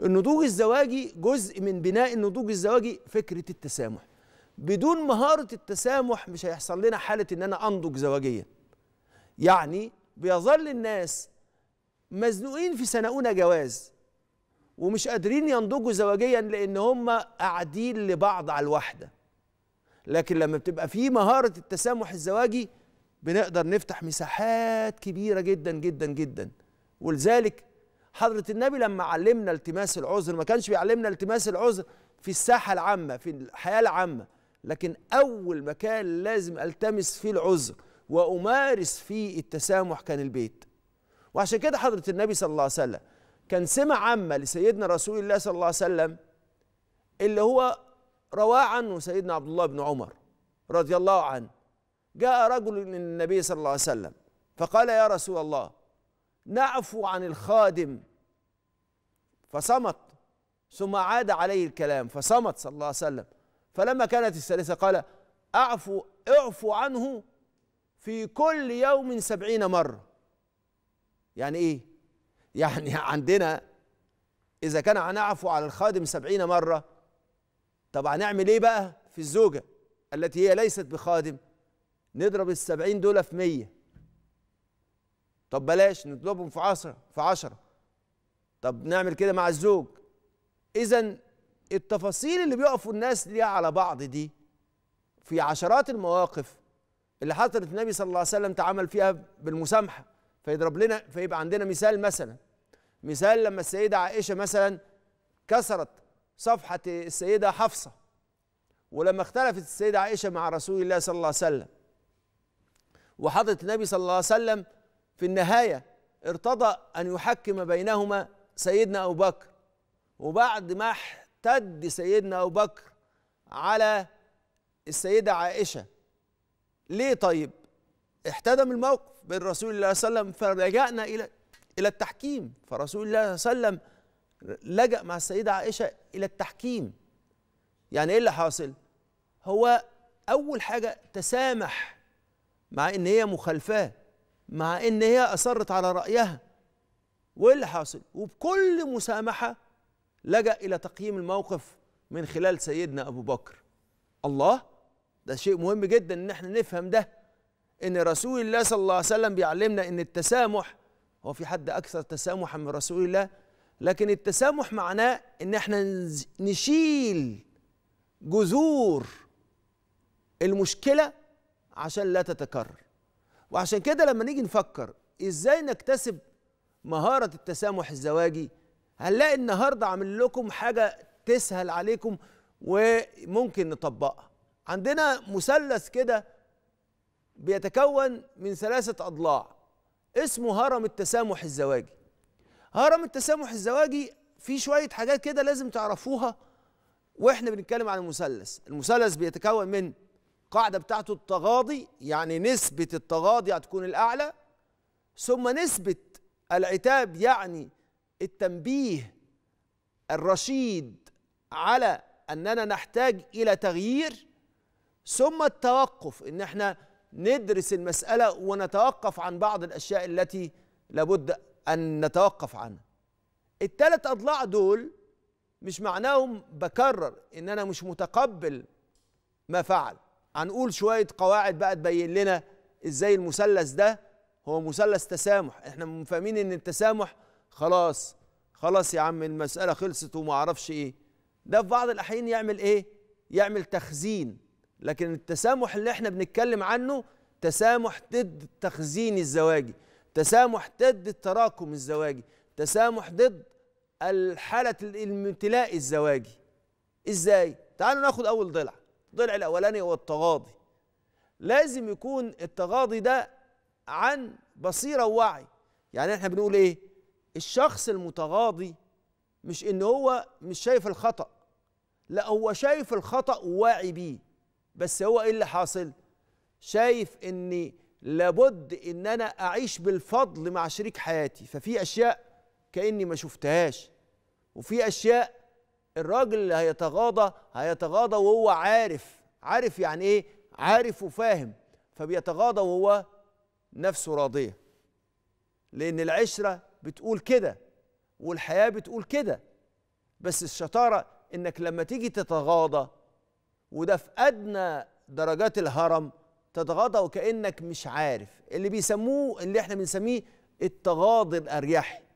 النضوج الزواجي جزء من بناء النضوج الزواجي فكره التسامح بدون مهاره التسامح مش هيحصل لنا حاله ان انا انضج زواجيا يعني بيظل الناس مزنوقين في سنقونا جواز ومش قادرين ينضجوا زواجيا لان هم قاعدين لبعض على الواحده لكن لما بتبقى في مهاره التسامح الزواجي بنقدر نفتح مساحات كبيره جدا جدا جدا ولذلك حضرة النبي لما علمنا التماس العذر ما كانش بيعلمنا التماس العذر في الساحة العامة في الحياة العامة لكن أول مكان لازم ألتمس فيه العذر وأمارس فيه التسامح كان البيت وعشان كده حضرة النبي صلى الله عليه وسلم كان سمة عامة لسيدنا رسول الله صلى الله عليه وسلم اللي هو رواه عنه سيدنا عبد الله بن عمر رضي الله عنه جاء رجل للنبي صلى الله عليه وسلم فقال يا رسول الله نعفو عن الخادم فصمت ثم عاد عليه الكلام فصمت صلى الله عليه وسلم فلما كانت الثالثة قال أعفو اعفو عنه في كل يوم سبعين مرة يعني إيه؟ يعني عندنا إذا كان هنعفو على الخادم سبعين مرة طب هنعمل إيه بقى في الزوجة التي هي ليست بخادم نضرب السبعين دول في مية طب بلاش نطلبهم في 10 في 10 طب نعمل كده مع الزوج اذا التفاصيل اللي بيقفوا الناس ليها على بعض دي في عشرات المواقف اللي حضرت النبي صلى الله عليه وسلم تعامل فيها بالمسامحة فيضرب لنا فيبقى عندنا مثال مثلا مثال لما السيدة عائشة مثلا كسرت صفحة السيدة حفصة ولما اختلفت السيدة عائشة مع رسول الله صلى الله عليه وسلم وحضرت النبي صلى الله عليه وسلم في النهايه ارتضى ان يحكم بينهما سيدنا ابو بكر وبعد ما احتد سيدنا ابو بكر على السيده عائشه ليه طيب احتدم الموقف بين رسول الله صلى الله عليه وسلم فلجأنا الى الى التحكيم فرسول الله صلى الله عليه وسلم لجأ مع السيده عائشه الى التحكيم يعني ايه اللي حاصل هو اول حاجه تسامح مع ان هي مخالفاه مع ان هي اصرت على رايها وايه اللي حاصل وبكل مسامحه لجا الى تقييم الموقف من خلال سيدنا ابو بكر الله ده شيء مهم جدا ان احنا نفهم ده ان رسول الله صلى الله عليه وسلم بيعلمنا ان التسامح هو في حد اكثر تسامحا من رسول الله لكن التسامح معناه ان احنا نشيل جذور المشكله عشان لا تتكرر وعشان كده لما نيجي نفكر ازاي نكتسب مهارة التسامح الزواجي هنلاقي النهارده عامل لكم حاجة تسهل عليكم وممكن نطبقها عندنا مثلث كده بيتكون من ثلاثة أضلاع اسمه هرم التسامح الزواجي هرم التسامح الزواجي فيه شوية حاجات كده لازم تعرفوها واحنا بنتكلم عن المثلث المثلث بيتكون من القاعدة بتاعته التغاضي يعني نسبة التغاضي هتكون الأعلى ثم نسبة العتاب يعني التنبيه الرشيد على أننا نحتاج إلى تغيير ثم التوقف إن احنا ندرس المسألة ونتوقف عن بعض الأشياء التي لابد أن نتوقف عنها الثلاث أضلاع دول مش معناهم بكرر إن أنا مش متقبل ما فعل هنقول شويه قواعد بقى تبين لنا ازاي المثلث ده هو مثلث تسامح احنا فاهمين ان التسامح خلاص خلاص يا عم المساله خلصت وما اعرفش ايه ده في بعض الاحيان يعمل ايه يعمل تخزين لكن التسامح اللي احنا بنتكلم عنه تسامح ضد التخزين الزواجي تسامح ضد التراكم الزواجي تسامح ضد الحاله الامتلاء الزواجي ازاي تعالوا ناخد اول ضلع الضلع الاولاني هو التغاضي لازم يكون التغاضي ده عن بصيره ووعي يعني احنا بنقول ايه الشخص المتغاضي مش ان هو مش شايف الخطأ لا هو شايف الخطأ وواعي بيه بس هو ايه اللي حاصل شايف ان لابد ان انا اعيش بالفضل مع شريك حياتي ففي اشياء كاني ما شفتهاش وفي اشياء الراجل اللي هيتغاضى هيتغاضى وهو عارف عارف يعني ايه عارف وفاهم فبيتغاضى وهو نفسه راضيه لان العشره بتقول كده والحياه بتقول كده بس الشطاره انك لما تيجي تتغاضى وده في ادنى درجات الهرم تتغاضى وكانك مش عارف اللي بيسموه اللي احنا بنسميه التغاضي الاريحي